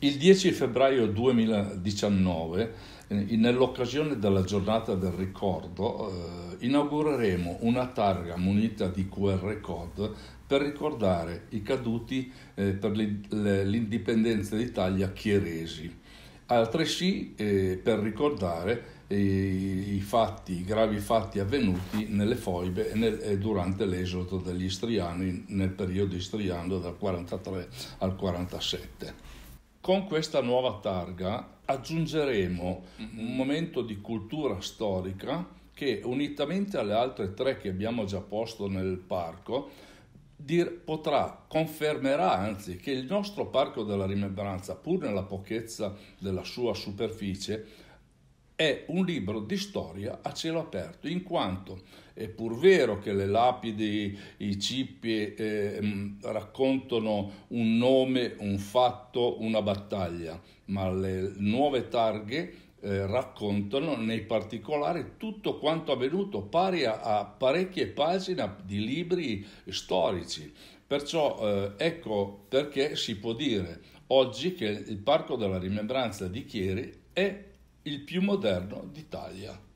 Il 10 febbraio 2019, eh, nell'occasione della giornata del ricordo, eh, inaugureremo una targa munita di QR code per ricordare i caduti eh, per l'indipendenza d'Italia chieresi, altresì eh, per ricordare eh, i, fatti, i gravi fatti avvenuti nelle foibe e, nel, e durante l'esodo degli istriani nel periodo istriano dal 43 al 47. Con questa nuova targa aggiungeremo un momento di cultura storica che unitamente alle altre tre che abbiamo già posto nel parco dir, potrà, confermerà anzi che il nostro parco della rimembranza, pur nella pochezza della sua superficie, è un libro di storia a cielo aperto, in quanto è pur vero che le lapidi, i cippi eh, mm, raccontano un nome, un fatto, una battaglia, ma le nuove targhe eh, raccontano nei particolari tutto quanto avvenuto, pari a, a parecchie pagine di libri storici. Perciò eh, ecco perché si può dire oggi che il Parco della Rimembranza di Chieri è il più moderno d'Italia.